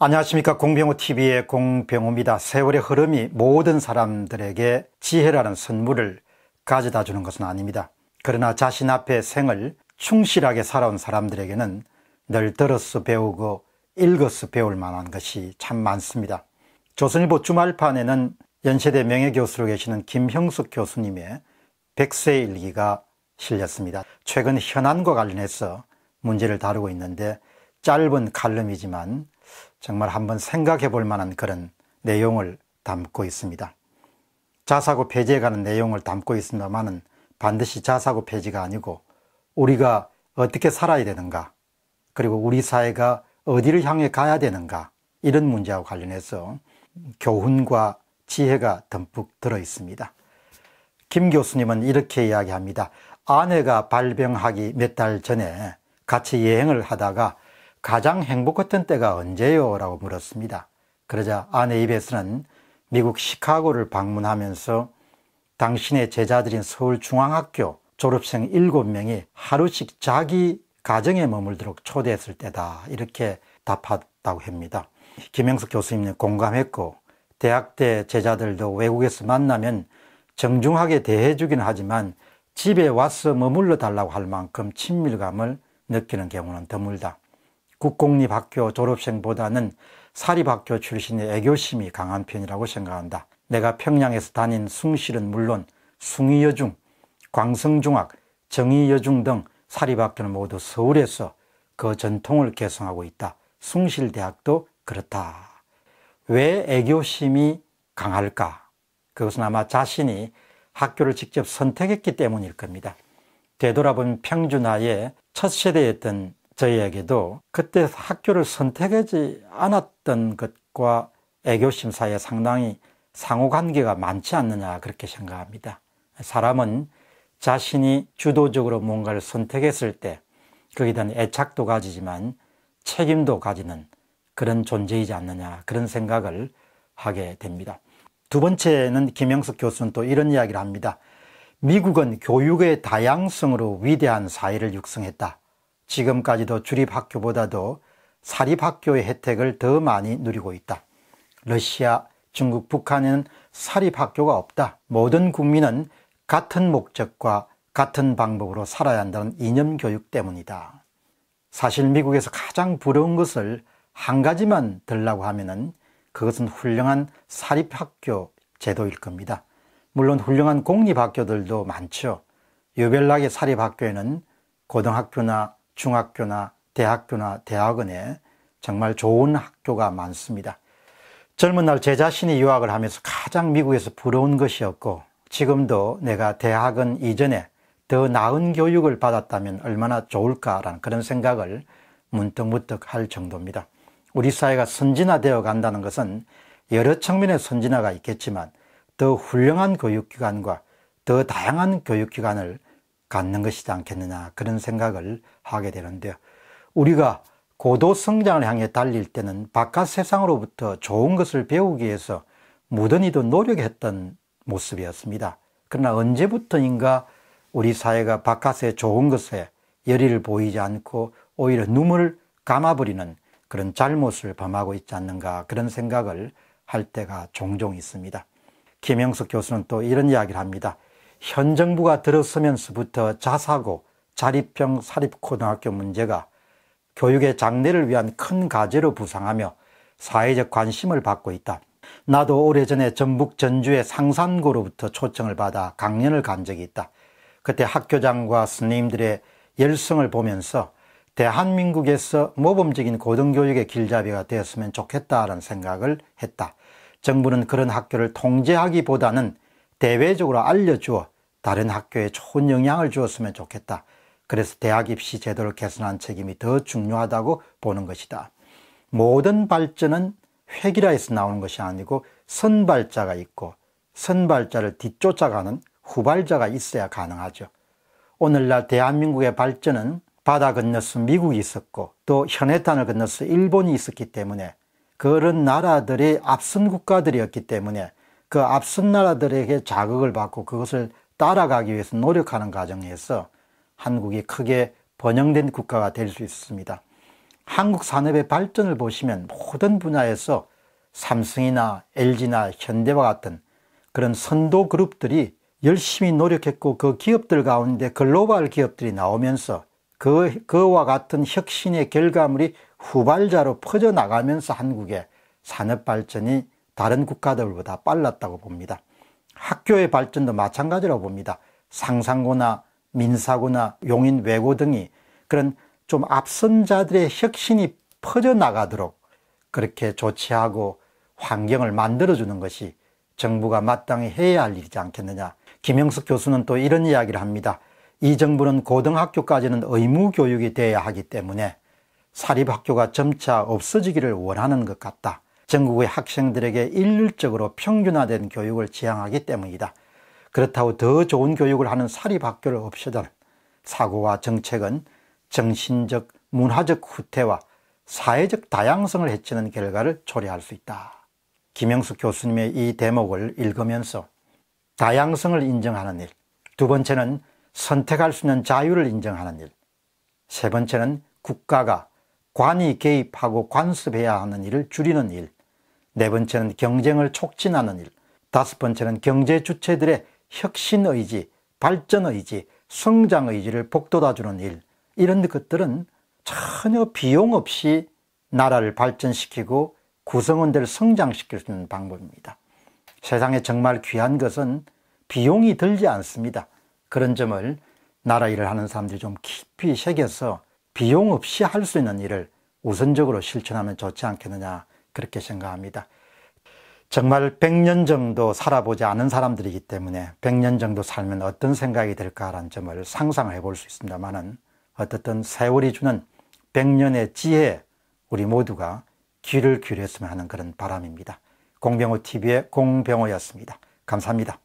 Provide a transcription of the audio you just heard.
안녕하십니까 공병호TV의 공병호입니다. 세월의 흐름이 모든 사람들에게 지혜라는 선물을 가져다 주는 것은 아닙니다. 그러나 자신 앞에 생을 충실하게 살아온 사람들에게는 늘 들어서 배우고 읽어서 배울 만한 것이 참 많습니다. 조선일보 주말판에는 연세대 명예교수로 계시는 김형숙 교수님의 백세 일기가 실렸습니다. 최근 현안과 관련해서 문제를 다루고 있는데 짧은 칼럼이지만 정말 한번 생각해 볼 만한 그런 내용을 담고 있습니다. 자사고 폐지에 관한 내용을 담고 있습니다만은 반드시 자사고 폐지가 아니고 우리가 어떻게 살아야 되는가 그리고 우리 사회가 어디를 향해 가야 되는가 이런 문제와 관련해서 교훈과 지혜가 듬뿍 들어 있습니다. 김 교수님은 이렇게 이야기합니다. 아내가 발병하기 몇 달 전에 같이 여행을 하다가 가장 행복했던 때가 언제요? 라고 물었습니다. 그러자 아내 입에서는 미국 시카고를 방문하면서 당신의 제자들인 서울중앙학교 졸업생 7명이 하루씩 자기 가정에 머물도록 초대했을 때다. 이렇게 답했다고 합니다. 김영석 교수님은 공감했고 대학 때 제자들도 외국에서 만나면 정중하게 대해주긴 하지만 집에 와서 머물러 달라고 할 만큼 친밀감을 느끼는 경우는 드물다. 국공립학교 졸업생보다는 사립학교 출신의 애교심이 강한 편이라고 생각한다. 내가 평양에서 다닌 숭실은 물론 숭의여중, 광성중학, 정의여중 등 사립학교는 모두 서울에서 그 전통을 계승하고 있다. 숭실대학도 그렇다. 왜 애교심이 강할까? 그것은 아마 자신이 학교를 직접 선택했기 때문일 겁니다. 되돌아본 평준화의 첫 세대였던 저희에게도 그때 학교를 선택하지 않았던 것과 애교심 사이에 상당히 상호관계가 많지 않느냐 그렇게 생각합니다. 사람은 자신이 주도적으로 뭔가를 선택했을 때 거기에 대한 애착도 가지지만 책임도 가지는 그런 존재이지 않느냐 그런 생각을 하게 됩니다. 두 번째는 김영석 교수는 또 이런 이야기를 합니다. 미국은 교육의 다양성으로 위대한 사회를 육성했다. 지금까지도 주립학교보다도 사립학교의 혜택을 더 많이 누리고 있다. 러시아, 중국, 북한에는 사립학교가 없다. 모든 국민은 같은 목적과 같은 방법으로 살아야 한다는 이념 교육 때문이다. 사실 미국에서 가장 부러운 것을 한 가지만 들라고 하면은 그것은 훌륭한 사립학교 제도일 겁니다. 물론 훌륭한 공립학교들도 많죠. 유별나게 사립학교에는 고등학교나 중학교나 대학교나 대학원에 정말 좋은 학교가 많습니다. 젊은 날 제 자신이 유학을 하면서 가장 미국에서 부러운 것이었고 지금도 내가 대학은 이전에 더 나은 교육을 받았다면 얼마나 좋을까라는 그런 생각을 문득문득 할 정도입니다. 우리 사회가 선진화되어 간다는 것은 여러 측면의 선진화가 있겠지만 더 훌륭한 교육기관과 더 다양한 교육기관을 갖는 것이지 않겠느냐 그런 생각을 하게 되는데요. 우리가 고도 성장을 향해 달릴 때는 바깥 세상으로부터 좋은 것을 배우기 위해서 무던히도 노력했던 모습이었습니다. 그러나 언제부터인가 우리 사회가 바깥의 좋은 것에 열의를 보이지 않고 오히려 눈을 감아버리는 그런 잘못을 범하고 있지 않는가 그런 생각을 할 때가 종종 있습니다. 김영석 교수는 또 이런 이야기를 합니다. 현 정부가 들어서면서부터 자사고, 자립형 사립고등학교 문제가 교육의 장래를 위한 큰 과제로 부상하며 사회적 관심을 받고 있다. 나도 오래전에 전북 전주의 상산고로부터 초청을 받아 강연을 간 적이 있다. 그때 학교장과 스님들의 열성을 보면서 대한민국에서 모범적인 고등교육의 길잡이가 되었으면 좋겠다라는 생각을 했다. 정부는 그런 학교를 통제하기보다는 대외적으로 알려주어 다른 학교에 좋은 영향을 주었으면 좋겠다. 그래서 대학 입시 제도를 개선한 책임이 더 중요하다고 보는 것이다. 모든 발전은 획일화에서 나오는 것이 아니고 선발자가 있고 선발자를 뒤쫓아가는 후발자가 있어야 가능하죠. 오늘날 대한민국의 발전은 바다 건너서 미국이 있었고 또 현해탄을 건너서 일본이 있었기 때문에 그런 나라들의 앞선 국가들이었기 때문에 그 앞선 나라들에게 자극을 받고 그것을 따라가기 위해서 노력하는 과정에서 한국이 크게 번영된 국가가 될 수 있습니다. 한국 산업의 발전을 보시면 모든 분야에서 삼성이나 LG나 현대와 같은 그런 선도 그룹들이 열심히 노력했고 그 기업들 가운데 글로벌 기업들이 나오면서 그, 그와 같은 혁신의 결과물이 후발자로 퍼져나가면서 한국의 산업 발전이 다른 국가들보다 빨랐다고 봅니다. 학교의 발전도 마찬가지라고 봅니다. 상상고나 민사고나 용인 외고 등이 그런 좀 앞선 자들의 혁신이 퍼져나가도록 그렇게 조치하고 환경을 만들어주는 것이 정부가 마땅히 해야 할 일이지 않겠느냐. 김영석 교수는 또 이런 이야기를 합니다. 이 정부는 고등학교까지는 의무 교육이 돼야 하기 때문에 사립학교가 점차 없어지기를 원하는 것 같다. 전국의 학생들에게 일률적으로 평준화된 교육을 지향하기 때문이다. 그렇다고 더 좋은 교육을 하는 사립학교를 없애던 사고와 정책은 정신적, 문화적 후퇴와 사회적 다양성을 해치는 결과를 초래할 수 있다. 김영숙 교수님의 이 대목을 읽으면서 다양성을 인정하는 일, 두 번째는 선택할 수 있는 자유를 인정하는 일, 세 번째는 국가가 관이 개입하고 관습해야 하는 일을 줄이는 일, 네 번째는 경쟁을 촉진하는 일. 다섯 번째는 경제 주체들의 혁신 의지, 발전 의지, 성장 의지를 복돋아주는 일. 이런 것들은 전혀 비용 없이 나라를 발전시키고 구성원들을 성장시킬 수 있는 방법입니다. 세상에 정말 귀한 것은 비용이 들지 않습니다. 그런 점을 나라 일을 하는 사람들이 좀 깊이 새겨서 비용 없이 할 수 있는 일을 우선적으로 실천하면 좋지 않겠느냐 그렇게 생각합니다. 정말 100년 정도 살아보지 않은 사람들이기 때문에 100년 정도 살면 어떤 생각이 들까라는 점을 상상해 볼 수 있습니다만은 어떻든 세월이 주는 100년의 지혜 우리 모두가 귀를 기울였으면 하는 그런 바람입니다. 공병호 TV의 공병호였습니다. 감사합니다.